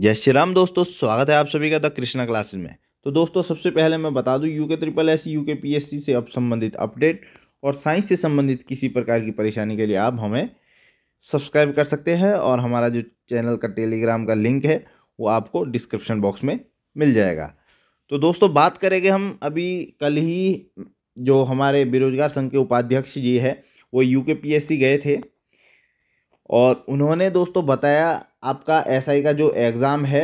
जय श्री राम दोस्तों स्वागत है आप सभी का द कृष्णा क्लासेस में तो दोस्तों सबसे पहले मैं बता दूं U K triple S U K P S C से अब संबंधित अपडेट और साइंस से संबंधित किसी प्रकार की परेशानी के लिए आप हमें सब्सक्राइब कर सकते हैं और हमारा जो चैनल का टेलीग्राम का लिंक है वो आपको डिस्क्रिप्शन बॉक्स में मिल जाएगा तो दोस्तों बात करेंगे हम अभी कल ही जो हमारे बेरोजगार संघ के उपाध्यक्ष जी है वो यू के पी एस सी गए थे और उन्होंने दोस्तों बताया आपका एसआई का जो एग्ज़ाम है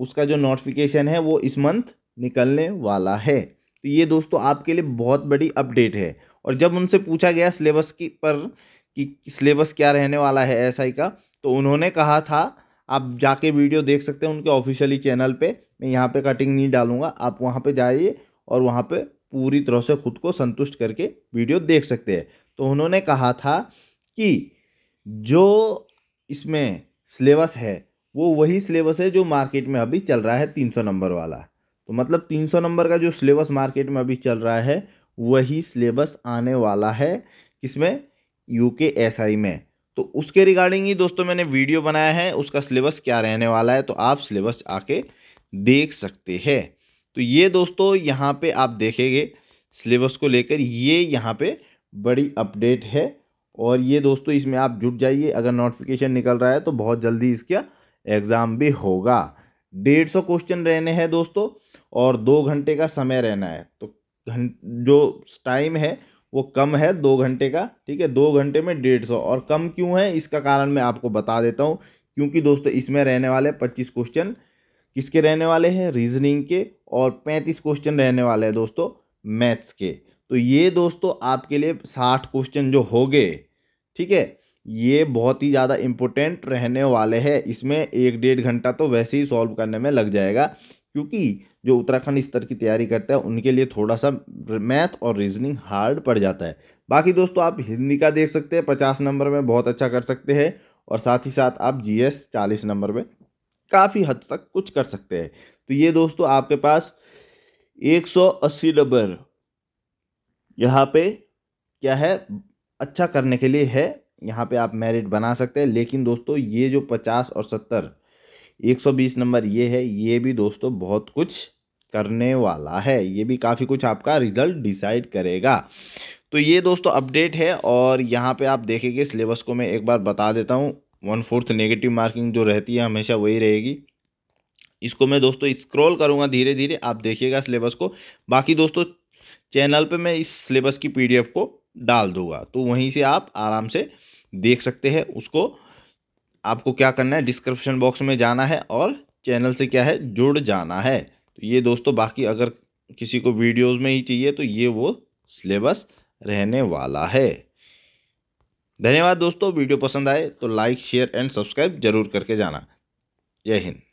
उसका जो नोटिफिकेशन है वो इस मंथ निकलने वाला है तो ये दोस्तों आपके लिए बहुत बड़ी अपडेट है और जब उनसे पूछा गया सिलेबस की पर कि सिलेबस क्या रहने वाला है एसआई का तो उन्होंने कहा था आप जाके वीडियो देख सकते हैं उनके ऑफिशियली चैनल पर मैं यहाँ पर कटिंग नहीं डालूंगा आप वहाँ पर जाइए और वहाँ पर पूरी तरह से खुद को संतुष्ट करके वीडियो देख सकते हैं तो उन्होंने कहा था कि जो इसमें सिलेबस है वो वही सिलेबस है जो मार्केट में अभी चल रहा है तीन सौ नंबर वाला तो मतलब तीन सौ नंबर का जो सिलेबस मार्केट में अभी चल रहा है वही सिलेबस आने वाला है किसमें यू के एस आई में तो उसके रिगार्डिंग ही दोस्तों मैंने वीडियो बनाया है उसका सिलेबस क्या रहने वाला है तो आप सिलेबस आके देख सकते हैं तो ये दोस्तों यहाँ पे आप देखेंगे सिलेबस को लेकर ये यहाँ पे बड़ी अपडेट है और ये दोस्तों इसमें आप जुट जाइए अगर नोटिफिकेशन निकल रहा है तो बहुत जल्दी इसका एग्ज़ाम भी होगा डेढ़ सौ क्वेश्चन रहने हैं दोस्तों और दो घंटे का समय रहना है तो जो टाइम है वो कम है दो घंटे का ठीक है दो घंटे में डेढ़ सौ और कम क्यों है इसका कारण मैं आपको बता देता हूँ क्योंकि दोस्तों इसमें रहने वाले पच्चीस क्वेश्चन किसके रहने वाले हैं रीजनिंग के और पैंतीस क्वेश्चन रहने वाले हैं दोस्तों मैथ्स के तो ये दोस्तों आपके लिए साठ क्वेश्चन जो हो गए ठीक है ये बहुत ही ज़्यादा इम्पोर्टेंट रहने वाले हैं इसमें एक डेढ़ घंटा तो वैसे ही सॉल्व करने में लग जाएगा क्योंकि जो उत्तराखंड स्तर की तैयारी करते हैं उनके लिए थोड़ा सा मैथ और रीजनिंग हार्ड पड़ जाता है बाकी दोस्तों आप हिंदी का देख सकते हैं पचास नंबर में बहुत अच्छा कर सकते हैं और साथ ही साथ आप जी एस चालीस नंबर में काफ़ी हद तक कुछ कर सकते हैं तो ये दोस्तों आपके पास एक सौ अस्सी नंबर यहाँ पे क्या है अच्छा करने के लिए है यहाँ पे आप मेरिट बना सकते हैं लेकिन दोस्तों ये जो पचास और सत्तर एक सौ बीस नंबर ये है ये भी दोस्तों बहुत कुछ करने वाला है ये भी काफ़ी कुछ आपका रिजल्ट डिसाइड करेगा तो ये दोस्तों अपडेट है और यहाँ पे आप देखेंगे सिलेबस को मैं एक बार बता देता हूँ वन फोर्थ नेगेटिव मार्किंग जो रहती है हमेशा वही रहेगी इसको मैं दोस्तों स्क्रॉल करूँगा धीरे धीरे आप देखिएगा सिलेबस को बाकी दोस्तों चैनल पे मैं इस सिलेबस की पीडीएफ को डाल दूंगा तो वहीं से आप आराम से देख सकते हैं उसको आपको क्या करना है डिस्क्रिप्शन बॉक्स में जाना है और चैनल से क्या है जुड़ जाना है तो ये दोस्तों बाकी अगर किसी को वीडियोस में ही चाहिए तो ये वो सिलेबस रहने वाला है धन्यवाद दोस्तों वीडियो पसंद आए तो लाइक शेयर एंड सब्सक्राइब जरूर करके जाना जय हिंद